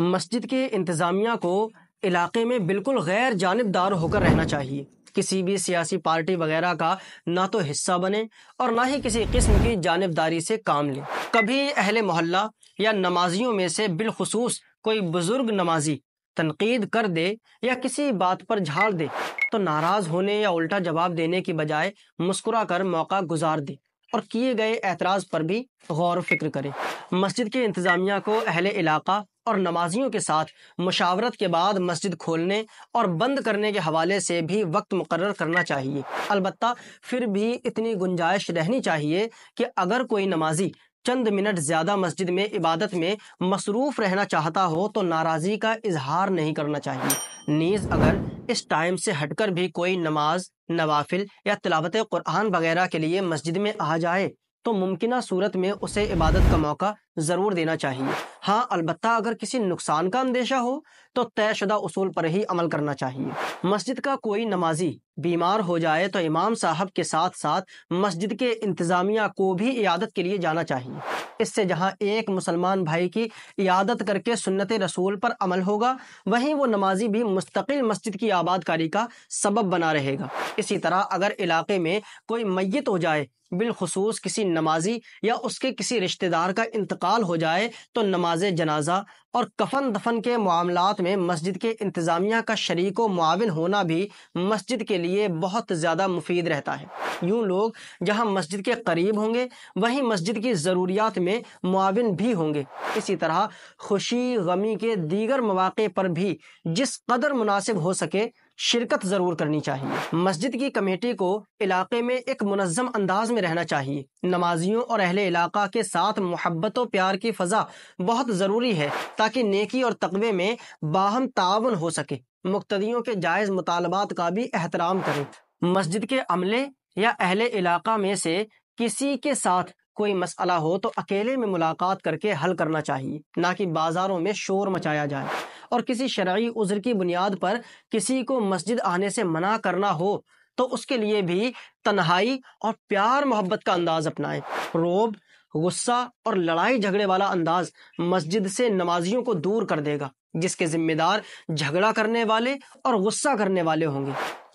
मस्जिद के इंतज़ामिया को इलाके में बिल्कुल गैर जानबदार होकर रहना चाहिए किसी भी सियासी पार्टी वगैरह का ना तो हिस्सा बने और ना ही किसी किस्म की जानबदारी से काम लें कभी अहल मोहल्ला या नमाजियों में से बिलखसूस कोई बुज़ुर्ग नमाजी तनकीद कर दे या किसी बात पर झाड़ दे तो नाराज़ होने या उल्टा जवाब देने की बजाय मुस्कुरा कर मौका गुजार दे और किए गए एतराज़ पर भी गौर फिक्र करें मस्जिद के इंतज़ामिया को अहल इलाका और नमाजियों के साथ मशावरत के बाद मस्जिद खोलने और बंद करने के हवाले से भी वक्त मुकर करना चाहिए अलबत् फिर भी इतनी गुंजाइश रहनी चाहिए कि अगर कोई नमाजी चंद मिनट ज़्यादा मस्जिद में इबादत में मसरूफ़ रहना चाहता हो तो नाराज़गी का इजहार नहीं करना चाहिए नीज़ अगर इस टाइम से हटकर भी कोई नमाज नवाफिल या तिलावत कुरान वगैरह के लिए मस्जिद में आ जाए तो मुमकिन सूरत में उसे इबादत का मौका ज़रूर देना चाहिए हाँ अलबत् अगर किसी नुकसान का अंदेशा हो तो तयशुदा उसूल पर ही अमल करना चाहिए मस्जिद का कोई नमाजी बीमार हो जाए तो इमाम साहब के साथ साथ मस्जिद के इंतज़ामिया को भी इयादत के लिए जाना चाहिए इससे जहाँ एक मुसलमान भाई की इयादत करके सुन्नत रसूल पर अमल होगा वहीं वो नमाजी भी मुस्तकिल मस्जिद की आबादकारी का सबब बना रहेगा इसी तरह अगर इलाके में कोई मैत हो जाए बिलखसूस किसी नमाजी या उसके किसी रिश्तेदार का इंतकाल साल हो जाए तो नमाज जनाजा और कफन दफन के मामला में मस्जिद के इंतज़ामिया का शरीक मुआवन होना भी मस्जिद के लिए बहुत ज़्यादा मुफीद रहता है यूँ लोग जहाँ मस्जिद के करीब होंगे वहीं मस्जिद की ज़रूरियात में मुआवन भी होंगे इसी तरह खुशी गमी के दीगर मौाक़े पर भी जिस कदर मुनासिब हो सके शिरकत ज़रूर करनी चाहिए मस्जिद की कमेटी को इलाके में एक मुनज़म अंदाज में रहना चाहिए नमाजियों और अहले इलाका के साथ मोहब्बत और प्यार की फ़ज़ा बहुत ज़रूरी है ताकि नेकी और तकबे में बाहम ताउन हो सके मुक्तियों के जायज़ मुतालबात का भी एहतराम करें मस्जिद के अमले या अहले इलाका में से किसी के साथ कोई मसला हो तो अकेले में मुलाकात करके हल करना चाहिए ना कि बाज़ारों में शोर मचाया जाए और किसी शराय उज़र की बुनियाद पर किसी को मस्जिद आने से मना करना हो तो उसके लिए भी तन्हाई और प्यार मोहब्बत का अंदाज़ अपनाएं रोब गुस्सा और लड़ाई झगड़े वाला अंदाज मस्जिद से नमाजियों को दूर कर देगा जिसके जिम्मेदार झगड़ा करने वाले और गुस्सा करने वाले होंगे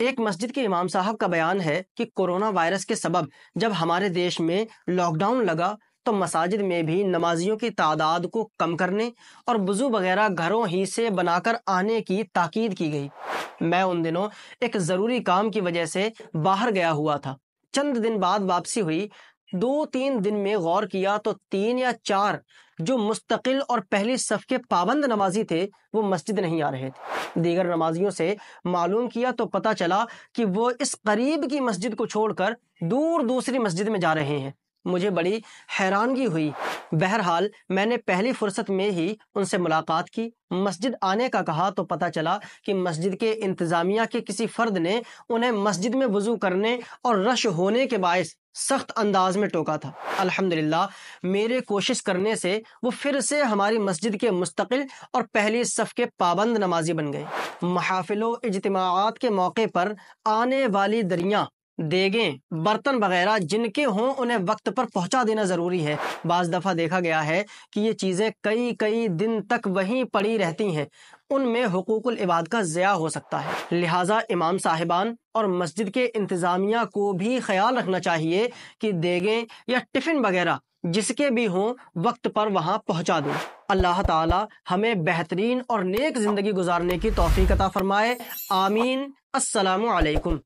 एक मस्जिद के इमाम साहब का बयान है कि कोरोना वायरस के सबब जब हमारे देश में लॉकडाउन लगा तो मसाजिद में भी नमाजियों की तादाद को कम करने और बुजू वगैरह घरों ही से बनाकर आने की ताकीद की गई मैं उन दिनों एक ज़रूरी काम की वजह से बाहर गया हुआ था चंद दिन बाद वापसी हुई दो तीन दिन में गौर किया तो तीन या चार जो मुस्तकिल और पहली सफ़ के पाबंद नमाजी थे वो मस्जिद नहीं आ रहे थे दीगर नमाजियों से मालूम किया तो पता चला कि वो इस करीब की मस्जिद को छोड़कर दूर दूसरी मस्जिद में जा रहे हैं मुझे बड़ी हैरानगी हुई बहरहाल मैंने पहली फुर्सत में ही उनसे मुलाकात की मस्जिद आने का कहा तो पता चला कि मस्जिद के इंतज़ामिया के किसी फ़र्द ने उन्हें मस्जिद में वज़ू करने और रश होने के बायस सख्त अंदाज में टोका था अल्हम्दुलिल्लाह मेरे कोशिश करने से वो फिर से हमारी मस्जिद के मुस्तकिल और पहली सफ़ के पाबंद नमाजी बन गए महाफिलो इजतमात के मौके पर आने वाली दरिया देगे बर्तन वगैरह जिनके हों उन्हें वक्त पर पहुंचा देना ज़रूरी है बाज़ दफ़ा देखा गया है कि ये चीज़ें कई कई दिन तक वहीं पड़ी रहती हैं उनमें हकूक़ुल इबाद का ज़या हो सकता है लिहाजा इमाम साहिबान और मस्जिद के इंतज़ामिया को भी ख्याल रखना चाहिए कि देगें या टिफ़िन वगैरह जिसके भी हों वक्त पर वहाँ पहुँचा दें अल्लाह ताला हमें बेहतरीन और नेक ज़िंदगी गुजारने की तोफ़ी अता फ़रमाए आमीन असलकम